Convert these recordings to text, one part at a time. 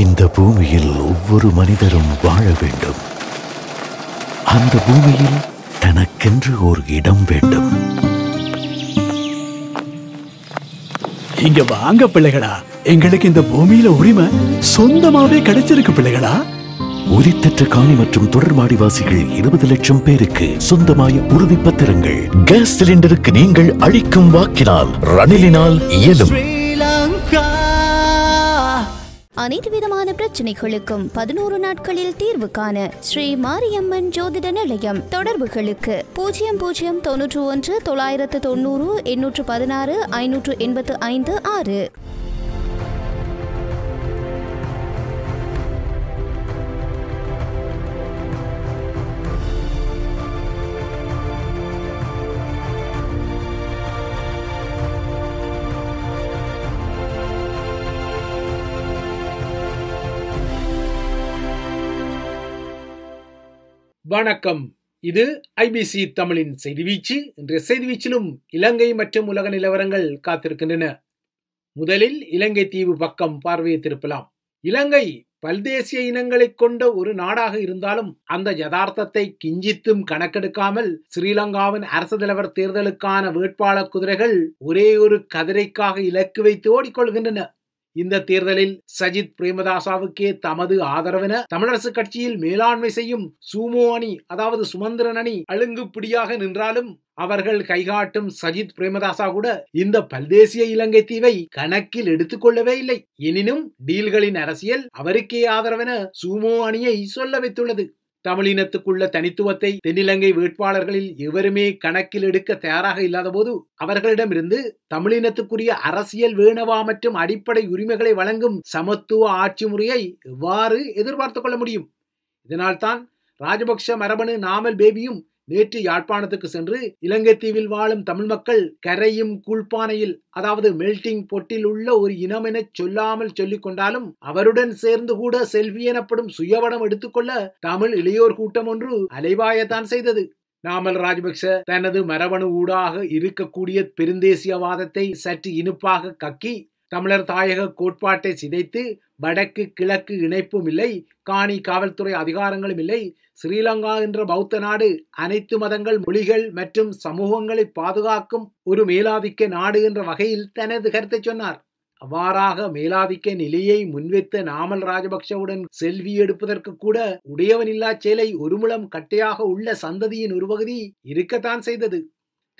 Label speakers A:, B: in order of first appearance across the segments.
A: இந்த பூமியில் ஒவ்வொரு மனிதரும் வாழ வேண்டும் அந்த பூமியில் தனக்கென்று ஒரு இடம் வேண்டும் இங்க வாங்க பிள்ளைகளா எங்களுக்கு இந்த பூமியில உரிமை சொந்தமாவே கிடைச்சிருக்கு பிள்ளைகளா உரித்தற்ற காணி மற்றும் தொடர்மாடிவாசிகள் இருபது லட்சம் பேருக்கு சொந்தமாய உறுதி பத்திரங்கள் கேஸ் சிலிண்டருக்கு நீங்கள் அளிக்கும் வாக்கினால் ரணிலினால் இயலும் அனைத்து விதமான பிரச்சனைகளுக்கும் பதினோரு நாட்களில் தீர்வு காண ஸ்ரீ மாரியம்மன் ஜோதிட நிலையம் தொடர்புகளுக்கு பூஜ்ஜியம் பூஜ்ஜியம் தொன்னூற்று ஒன்று தொள்ளாயிரத்து தொண்ணூறு எண்ணூற்று பதினாறு ஐநூற்று எண்பத்து ஐந்து ஆறு வணக்கம் இது ஐபிசி தமிழின் செய்திவீச்சு இன்றைய செய்திவீச்சிலும் இலங்கை மற்றும் உலக நிலவரங்கள் காத்திருக்கின்றன முதலில் இலங்கை தீவு பக்கம் பார்வையை திருப்பலாம் இலங்கை பல்தேசிய இனங்களை கொண்ட ஒரு நாடாக இருந்தாலும் அந்த யதார்த்தத்தை கிஞ்சித்தும் கணக்கெடுக்காமல் ஸ்ரீலங்காவின் அரசு தலைவர் தேர்தலுக்கான வேட்பாளர் குதிரைகள் ஒரே ஒரு கதிரைக்காக இலக்கு வைத்து ஓடிக்கொள்கின்றன இந்த தேர்தலில் சஜித் பிரேமதாசாவுக்கே தமது ஆதரவென தமிழரசு கட்சியில் மேலாண்மை செய்யும் சூமோ அணி அதாவது சுமந்திரன் அணி பிடியாக நின்றாலும் அவர்கள் கைகாட்டும் சஜித் பிரேமதாசா கூட இந்த பல்தேசிய இலங்கை தீவை கணக்கில் எடுத்துக்கொள்ளவே இல்லை எனினும் டீல்களின் அரசியல் அவருக்கே ஆதரவென சூமோ அணியை சொல்ல வைத்துள்ளது தமிழினத்துக்குள்ள தனித்துவத்தை தென்னிலங்கை வேட்பாளர்களில் எவருமே கணக்கில் எடுக்க தயாராக இல்லாதபோது அவர்களிடமிருந்து தமிழினத்துக்குரிய அரசியல் வேணவா மற்றும் அடிப்படை உரிமைகளை வழங்கும் சமத்துவ ஆட்சி முறையை எவ்வாறு எதிர்பார்த்து கொள்ள முடியும் இதனால்தான் ராஜபக்ஷ மரபணு நாமல் பேபியும் நேற்று யாழ்ப்பாணத்துக்கு சென்று இலங்கை தீவில் வாழும் தமிழ் மக்கள் கரையும் கூழ்பானையில் அதாவது மெல்டிங் பொட்டில் உள்ள ஒரு இனம் என சொல்லாமல் சொல்லிக் கொண்டாலும் அவருடன் சேர்ந்து கூட செல்வி எனப்படும் சுயவடம் எடுத்துக்கொள்ள தமிழ் இளையோர் கூட்டம் ஒன்று அலைவாயத்தான் செய்தது நாமல் ராஜபக்ச தனது மரபணு ஊடாக இருக்கக்கூடிய பெருந்தேசியவாதத்தை சற்று இனிப்பாக கக்கி தமிழர் தாயக கோட்பாட்டை சிதைத்து வடக்கு கிழக்கு இணைப்பும் இல்லை காணி காவல்துறை அதிகாரங்களும் இல்லை ஸ்ரீலங்கா என்ற பௌத்த நாடு அனைத்து மதங்கள் மொழிகள் மற்றும் சமூகங்களை பாதுகாக்கும் ஒரு மேலாதிக்க நாடு என்ற வகையில் தனது கருத்தை சொன்னார் அவ்வாறாக மேலாதிக்க நிலையை முன்வைத்த நாமல் ராஜபக்சவுடன் செல்வி எடுப்பதற்கு கூட உடையவனில்லா செயலை ஒருமுளம் கட்டையாக உள்ள சந்ததியின் ஒரு பகுதி இருக்கத்தான் செய்தது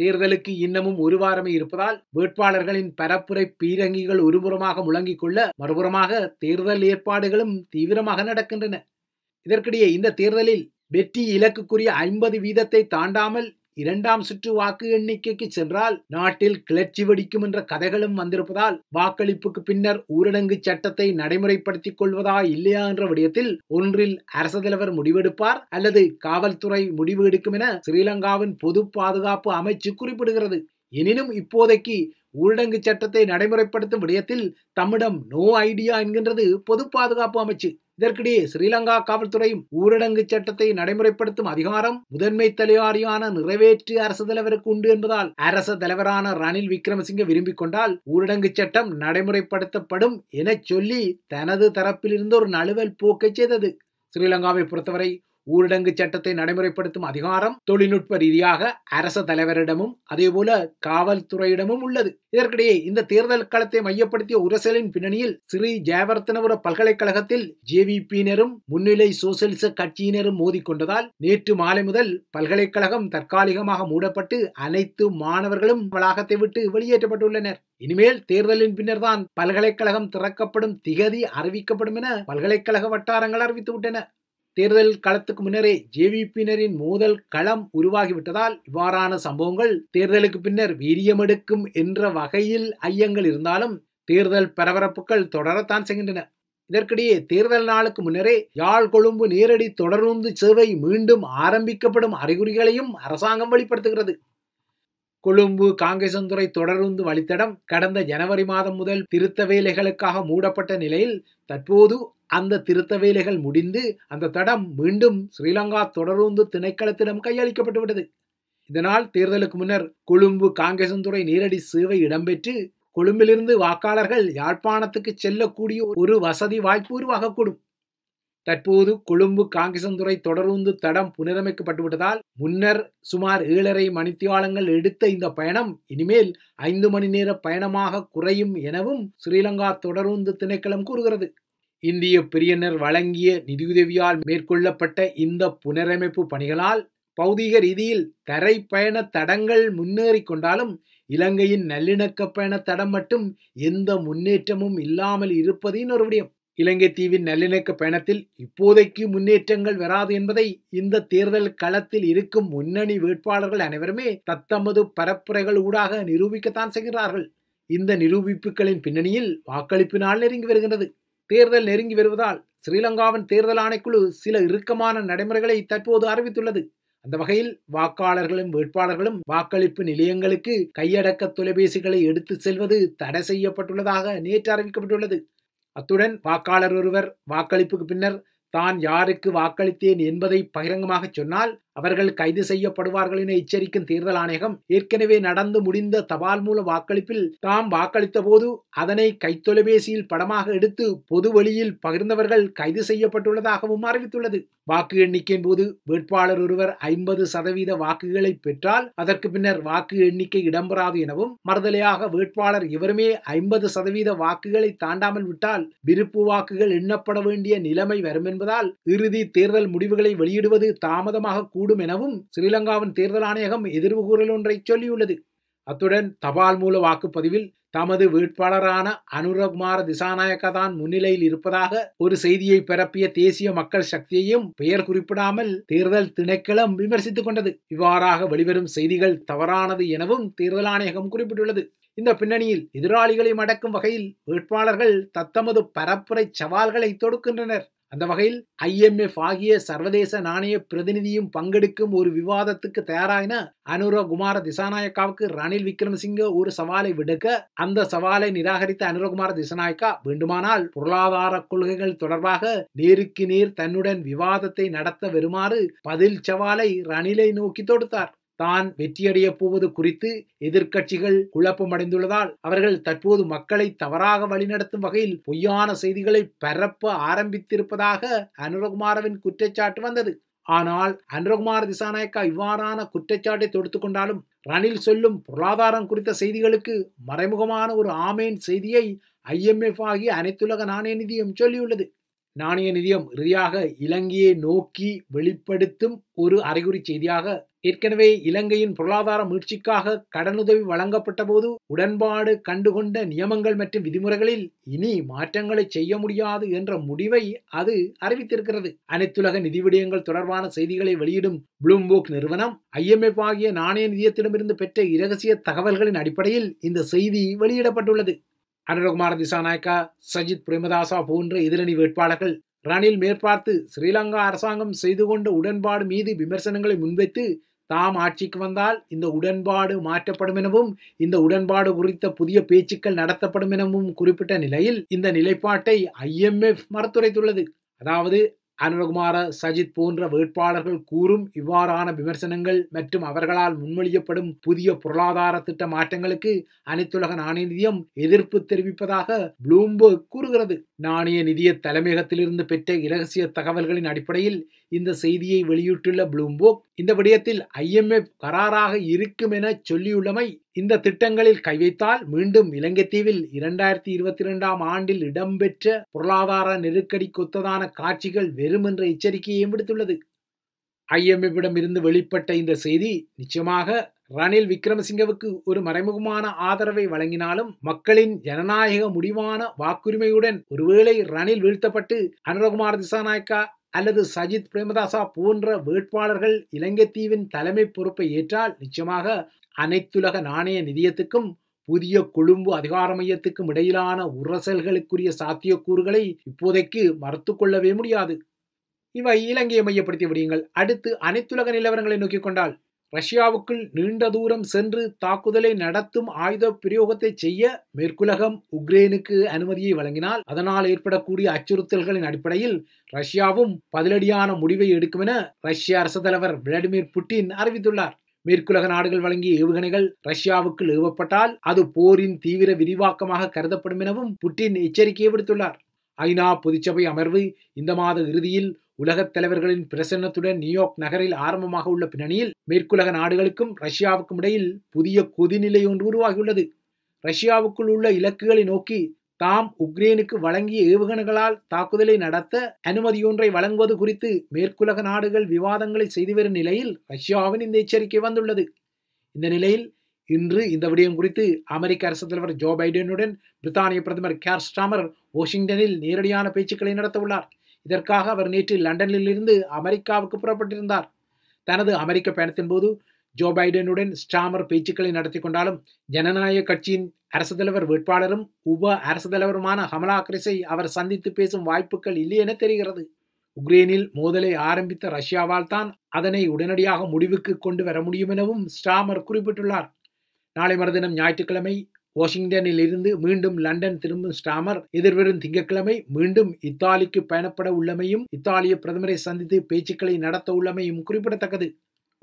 A: தேர்தலுக்கு இன்னமும் ஒரு வாரமே இருப்பதால் வேட்பாளர்களின் பரப்புரை பீரங்கிகள் ஒருபுறமாக முழங்கிக் கொள்ள மறுபுறமாக தேர்தல் ஏற்பாடுகளும் தீவிரமாக நடக்கின்றன இதற்கிடையே இந்த தேர்தலில் வெற்றி இலக்குக்குரிய ஐம்பது வீதத்தை தாண்டாமல் இரண்டாம் சுற்று வாக்கு எண்ணிக்கைக்கு சென்றால் நாட்டில் கிளர்ச்சி வெடிக்கும் என்ற கதைகளும் வந்திருப்பதால் வாக்களிப்புக்கு பின்னர் ஊரடங்கு சட்டத்தை நடைமுறைப்படுத்திக் கொள்வதா இல்லையா என்ற விடயத்தில் ஒன்றில் அரசு தலைவர் முடிவெடுப்பார் அல்லது காவல்துறை முடிவு எடுக்கும் என ஸ்ரீலங்காவின் பொது பாதுகாப்பு அமைச்சு குறிப்பிடுகிறது எனினும் இப்போதைக்கு ஊரடங்கு சட்டத்தை நடைமுறைப்படுத்தும் விடயத்தில் தம்மிடம் நோ ஐடியா என்கின்றது பொது பாதுகாப்பு அமைச்சு இதற்கிடையே ஸ்ரீலங்கா காவல்துறையும் ஊரடங்கு சட்டத்தை நடைமுறைப்படுத்தும் அதிகாரம் முதன்மை தலைவாரியான நிறைவேற்று அரசு தலைவருக்கு உண்டு என்பதால் அரச தலைவரான ரணில் விக்ரமசிங்க விரும்பிக் கொண்டால் ஊரடங்கு சட்டம் நடைமுறைப்படுத்தப்படும் என சொல்லி தனது தரப்பிலிருந்து ஒரு நழுவல் போக்கை செய்தது ஸ்ரீலங்காவை பொறுத்தவரை ஊரடங்கு சட்டத்தை நடைமுறைப்படுத்தும் அதிகாரம் தொழில்நுட்ப ரீதியாக அரச தலைவரிடமும் அதேபோல காவல்துறையிடமும் உள்ளது இதற்கிடையே இந்த தேர்தல் களத்தை மையப்படுத்திய உரசலின் பின்னணியில் ஸ்ரீ ஜெயவர்த்தனபுர பல்கலைக்கழகத்தில் ஜேவிபியினரும் முன்னிலை சோசியலிச கட்சியினரும் மோதிக்கொண்டதால் நேற்று மாலை முதல் பல்கலைக்கழகம் தற்காலிகமாக மூடப்பட்டு அனைத்து மாணவர்களும் வளாகத்தை விட்டு வெளியேற்றப்பட்டுள்ளனர் இனிமேல் தேர்தலின் பின்னர் தான் பல்கலைக்கழகம் திறக்கப்படும் திகதி அறிவிக்கப்படும் என பல்கலைக்கழக வட்டாரங்கள் அறிவித்துவிட்டன தேர்தல் களத்துக்கு முன்னரே ஜேவிபியினரின் மோதல் களம் உருவாகிவிட்டதால் இவ்வாறான சம்பவங்கள் தேர்தலுக்கு பின்னர் வீரியமெடுக்கும் என்ற வகையில் ஐயங்கள் இருந்தாலும் தேர்தல் பரபரப்புகள் தொடரத்தான் செய்கின்றன இதற்கிடையே தேர்தல் நாளுக்கு முன்னரே யாழ் கொழும்பு நேரடி தொடர்ந்து சேவை மீண்டும் ஆரம்பிக்கப்படும் அறிகுறிகளையும் அரசாங்கம் வெளிப்படுத்துகிறது கொழும்பு காங்கேசந்துறை தொடருந்து வழித்தடம் கடந்த ஜனவரி மாதம் முதல் திருத்த வேலைகளுக்காக மூடப்பட்ட நிலையில் தற்போது அந்த திருத்த வேலைகள் முடிந்து அந்த தடம் மீண்டும் ஸ்ரீலங்கா தொடருந்து திணைக்களத்திடம் கையளிக்கப்பட்டுவிட்டது இதனால் தேர்தலுக்கு முன்னர் கொழும்பு காங்கேசந்துறை நேரடி சேவை இடம்பெற்று கொழும்பிலிருந்து வாக்காளர்கள் யாழ்ப்பாணத்துக்கு செல்லக்கூடிய ஒரு வசதி வாய்ப்பு உருவாகக்கூடும் தற்போது கொழும்பு காங்கேசந்துறை தொடர்ந்து தடம் புனரமைக்கப்பட்டுவிட்டதால் முன்னர் சுமார் ஏழரை மணித்தியாலங்கள் எடுத்த இந்த பயணம் இனிமேல் ஐந்து மணி நேர பயணமாக குறையும் எனவும் ஸ்ரீலங்கா தொடர்ந்து திணைக்களம் கூறுகிறது இந்திய பிரியனர் வழங்கிய நிதியுதவியால் மேற்கொள்ளப்பட்ட இந்த புனரமைப்பு பணிகளால் பௌதீக ரீதியில் தரை பயண தடங்கள் முன்னேறி கொண்டாலும் இலங்கையின் நல்லிணக்க பயண தடம் மட்டும் எந்த முன்னேற்றமும் இல்லாமல் இருப்பதையும் ஒரு விடயம் இலங்கை தீவின் நல்லிணக்க பயணத்தில் இப்போதைக்கு முன்னேற்றங்கள் வராது என்பதை இந்த தேர்தல் களத்தில் இருக்கும் முன்னணி வேட்பாளர்கள் அனைவருமே தத்தமது பரப்புரைகள் ஊடாக நிரூபிக்கத்தான் செய்கிறார்கள் இந்த நிரூபிப்புகளின் பின்னணியில் வாக்களிப்பு நாள் நெருங்கி வருகிறது தேர்தல் நெருங்கி வருவதால் ஸ்ரீலங்காவின் தேர்தல் ஆணைக்குழு சில இறுக்கமான நடைமுறைகளை தற்போது அறிவித்துள்ளது அந்த வகையில் வாக்காளர்களும் வேட்பாளர்களும் வாக்களிப்பு நிலையங்களுக்கு கையடக்க தொலைபேசிகளை எடுத்து செல்வது தடை செய்யப்பட்டுள்ளதாக நேற்று அறிவிக்கப்பட்டுள்ளது அத்துடன் வாக்காளர் ஒருவர் வாக்களிப்புக்கு பின்னர் தான் யாருக்கு வாக்களித்தேன் என்பதை பகிரங்கமாக சொன்னால் அவர்கள் கைது செய்யப்படுவார்கள் என எச்சரிக்கும் தேர்தல் ஆணையகம் ஏற்கனவே நடந்து முடிந்த தபால் மூல வாக்களிப்பில் தாம் வாக்களித்த போது அதனை கைத்தொலைபேசியில் படமாக எடுத்து பொது வழியில் பகிர்ந்தவர்கள் கைது செய்யப்பட்டுள்ளதாகவும் அறிவித்துள்ளது வாக்கு எண்ணிக்கையின் போது வேட்பாளர் ஒருவர் ஐம்பது சதவீத வாக்குகளை பெற்றால் அதற்கு பின்னர் வாக்கு எண்ணிக்கை இடம்பெறாது எனவும் மறுதலையாக வேட்பாளர் இவருமே ஐம்பது சதவீத வாக்குகளை தாண்டாமல் விட்டால் விருப்பு வாக்குகள் எண்ணப்பட வேண்டிய நிலைமை வரும் என்பதால் இறுதி தேர்தல் முடிவுகளை வெளியிடுவது தாமதமாக கூடும் எனவும் ஸ்ரீலங்காவின் தேர்தல் ஆணையகம் எதிர்வு கூறல் ஒன்றை சொல்லியுள்ளது அத்துடன் தபால் மூல வாக்குப்பதிவில் தமது வேட்பாளரான அனுரகுமார திசாநாயக்க தான் முன்னிலையில் இருப்பதாக ஒரு செய்தியை பரப்பிய தேசிய மக்கள் சக்தியையும் பெயர் குறிப்பிடாமல் தேர்தல் திணைக்களம் விமர்சித்துக் கொண்டது இவ்வாறாக வெளிவரும் செய்திகள் தவறானது எனவும் தேர்தல் ஆணையகம் குறிப்பிட்டுள்ளது இந்த பின்னணியில் எதிராளிகளை மடக்கும் வகையில் வேட்பாளர்கள் தத்தமது பரப்புரை சவால்களை தொடுக்கின்றனர் அந்த வகையில் ஐஎம்எஃப் ஆகிய சர்வதேச நாணய பிரதிநிதியும் பங்கெடுக்கும் ஒரு விவாதத்துக்கு தயாராயின அனுரகுமார அனுரா குமார திசாநாயக்காவுக்கு ரணில் விக்ரமசிங்க ஒரு சவாலை விடுக்க அந்த சவாலை நிராகரித்த அனுரகுமார திசாநாயக்கா வேண்டுமானால் பொருளாதார கொள்கைகள் தொடர்பாக நேருக்கு நேர் தன்னுடன் விவாதத்தை நடத்த வருமாறு பதில் சவாலை ரணிலை நோக்கி தொடுத்தார் தான் வெற்றியடையப் போவது குறித்து எதிர்க்கட்சிகள் குழப்பமடைந்துள்ளதால் அவர்கள் தற்போது மக்களை தவறாக வழிநடத்தும் வகையில் பொய்யான செய்திகளை பரப்ப ஆரம்பித்திருப்பதாக அனுரகுமாரவின் குற்றச்சாட்டு வந்தது ஆனால் அனுரகுமார் திசாநாயக்கா இவ்வாறான குற்றச்சாட்டை தொடுத்து கொண்டாலும் ரணில் சொல்லும் பொருளாதாரம் குறித்த செய்திகளுக்கு மறைமுகமான ஒரு ஆமேன் செய்தியை ஐஎம்எஃப் ஆகிய அனைத்துலக நாணய நிதியம் சொல்லியுள்ளது நாணய நிதியம் இறுதியாக இலங்கையை நோக்கி வெளிப்படுத்தும் ஒரு அறிகுறி செய்தியாக ஏற்கனவே இலங்கையின் பொருளாதார மீட்சிக்காக கடனுதவி வழங்கப்பட்ட போது உடன்பாடு கண்டுகொண்ட நியமங்கள் மற்றும் விதிமுறைகளில் இனி மாற்றங்களை செய்ய முடியாது என்ற முடிவை அது அறிவித்திருக்கிறது அனைத்துலக நிதி விடயங்கள் தொடர்பான செய்திகளை வெளியிடும் ப்ளூம்போக் நிறுவனம் ஐஎம்எஃப் ஆகிய நாணய நிதியத்திடமிருந்து பெற்ற இரகசிய தகவல்களின் அடிப்படையில் இந்த செய்தி வெளியிடப்பட்டுள்ளது அனுரகுமார திசாநாயக்கா சஜித் பிரேமதாசா போன்ற எதிரணி வேட்பாளர்கள் ரணில் மேற்பார்த்து ஸ்ரீலங்கா அரசாங்கம் செய்து கொண்ட உடன்பாடு மீது விமர்சனங்களை முன்வைத்து தாம் ஆட்சிக்கு வந்தால் இந்த உடன்பாடு மாற்றப்படும் எனவும் இந்த உடன்பாடு குறித்த புதிய பேச்சுக்கள் நடத்தப்படும் எனவும் குறிப்பிட்ட நிலையில் இந்த நிலைப்பாட்டை ஐஎம்எஃப் மறுத்துரைத்துள்ளது அதாவது அனுரகுமார சஜித் போன்ற வேட்பாளர்கள் கூறும் இவ்வாறான விமர்சனங்கள் மற்றும் அவர்களால் முன்மொழியப்படும் புதிய பொருளாதார திட்ட மாற்றங்களுக்கு அனைத்துலக நாணய நிதியம் எதிர்ப்பு தெரிவிப்பதாக புளூம்பர்க் கூறுகிறது நாணய நிதிய தலைமையகத்திலிருந்து பெற்ற இரகசிய தகவல்களின் அடிப்படையில் இந்த செய்தியை வெளியிட்டுள்ள புளூம்பர்க் இந்த விடயத்தில் ஐஎம்எஃப் கராராக இருக்கும் என சொல்லியுள்ளமை இந்த திட்டங்களில் கைவைத்தால் மீண்டும் இலங்கை தீவில் இரண்டாயிரத்தி இருபத்தி இரண்டாம் ஆண்டில் இடம்பெற்ற பொருளாதார நெருக்கடி கொத்ததான காட்சிகள் வெறும் என்ற எச்சரிக்கையையும் விடுத்துள்ளது ஐஎம்எஃபிடம் இருந்து வெளிப்பட்ட இந்த செய்தி நிச்சயமாக ரணில் விக்ரமசிங்கவுக்கு ஒரு மறைமுகமான ஆதரவை வழங்கினாலும் மக்களின் ஜனநாயக முடிவான வாக்குரிமையுடன் ஒருவேளை ரணில் வீழ்த்தப்பட்டு அனுரகுமார் திசாநாயக்கா அல்லது சஜித் பிரேமதாசா போன்ற வேட்பாளர்கள் இலங்கை தீவின் தலைமை பொறுப்பை ஏற்றால் நிச்சயமாக அனைத்துலக நாணய நிதியத்துக்கும் புதிய கொழும்பு அதிகார மையத்துக்கும் இடையிலான உரசல்களுக்குரிய சாத்தியக்கூறுகளை இப்போதைக்கு மறுத்து கொள்ளவே முடியாது இவை இலங்கையை மையப்படுத்தி விடுங்கள் அடுத்து அனைத்துலக நிலவரங்களை நோக்கிக் கொண்டால் ரஷ்யாவுக்குள் நீண்ட தூரம் சென்று தாக்குதலை நடத்தும் ஆயுத பிரயோகத்தை செய்ய மேற்குலகம் உக்ரைனுக்கு அனுமதியை வழங்கினால் அதனால் ஏற்படக்கூடிய அச்சுறுத்தல்களின் அடிப்படையில் ரஷ்யாவும் பதிலடியான முடிவை எடுக்கும் என ரஷ்ய அரசு தலைவர் விளாடிமிர் புட்டின் அறிவித்துள்ளார் மேற்குலக நாடுகள் வழங்கிய ஏவுகணைகள் ரஷ்யாவுக்கு ஏவப்பட்டால் அது போரின் தீவிர விரிவாக்கமாக கருதப்படும் எனவும் புட்டின் எச்சரிக்கையை விடுத்துள்ளார் ஐநா பொதுச்சபை அமர்வு இந்த மாத இறுதியில் உலகத் தலைவர்களின் பிரசன்னத்துடன் நியூயார்க் நகரில் ஆரம்பமாக உள்ள பின்னணியில் மேற்குலக நாடுகளுக்கும் ரஷ்யாவுக்கும் இடையில் புதிய கொதிநிலை ஒன்று உருவாகியுள்ளது ரஷ்யாவுக்குள் உள்ள இலக்குகளை நோக்கி தாம் உக்ரைனுக்கு வழங்கிய ஏவுகணைகளால் தாக்குதலை நடத்த அனுமதியொன்றை வழங்குவது குறித்து மேற்குலக நாடுகள் விவாதங்களை செய்து வரும் நிலையில் ரஷ்யாவின் இந்த எச்சரிக்கை வந்துள்ளது இந்த நிலையில் இன்று இந்த விடயம் குறித்து அமெரிக்க அரசு தலைவர் ஜோ பைடனுடன் பிரித்தானிய பிரதமர் கேர் ஸ்டாமர் வாஷிங்டனில் நேரடியான பேச்சுக்களை நடத்தவுள்ளார் இதற்காக அவர் நேற்று லண்டனில் இருந்து அமெரிக்காவுக்கு புறப்பட்டிருந்தார் தனது அமெரிக்க பயணத்தின் போது ஜோ பைடனுடன் ஸ்டாமர் பேச்சுக்களை நடத்தி கொண்டாலும் ஜனநாயக கட்சியின் அரசு தலைவர் வேட்பாளரும் உப அரசு தலைவருமான ஹமலா கிரிஸை அவர் சந்தித்து பேசும் வாய்ப்புகள் இல்லை என தெரிகிறது உக்ரைனில் மோதலை ஆரம்பித்த ரஷ்யாவால் தான் அதனை உடனடியாக முடிவுக்கு கொண்டு வர முடியும் எனவும் ஸ்டாமர் குறிப்பிட்டுள்ளார் நாளை மறுதினம் ஞாயிற்றுக்கிழமை வாஷிங்டனில் இருந்து மீண்டும் லண்டன் திரும்பும் ஸ்டாமர் எதிர்வரும் திங்கட்கிழமை மீண்டும் இத்தாலிக்கு பயணப்பட உள்ளமையும் இத்தாலிய பிரதமரை சந்தித்து பேச்சுக்களை நடத்த உள்ளமையும் குறிப்பிடத்தக்கது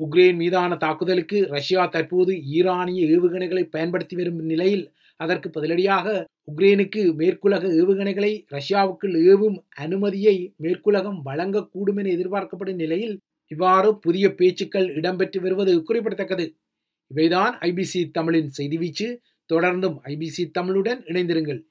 A: உக்ரைன் மீதான தாக்குதலுக்கு ரஷ்யா தற்போது ஈரானிய ஏவுகணைகளை பயன்படுத்தி வரும் நிலையில் அதற்கு பதிலடியாக உக்ரைனுக்கு மேற்குலக ஏவுகணைகளை ரஷ்யாவுக்குள் ஏவும் அனுமதியை மேற்குலகம் வழங்கக்கூடும் என எதிர்பார்க்கப்படும் நிலையில் இவ்வாறு புதிய பேச்சுக்கள் இடம்பெற்று வருவது குறிப்பிடத்தக்கது இவைதான் ஐபிசி தமிழின் செய்தி வீச்சு தொடர்ந்தும் ஐபிசி தமிழுடன் இணைந்திருங்கள்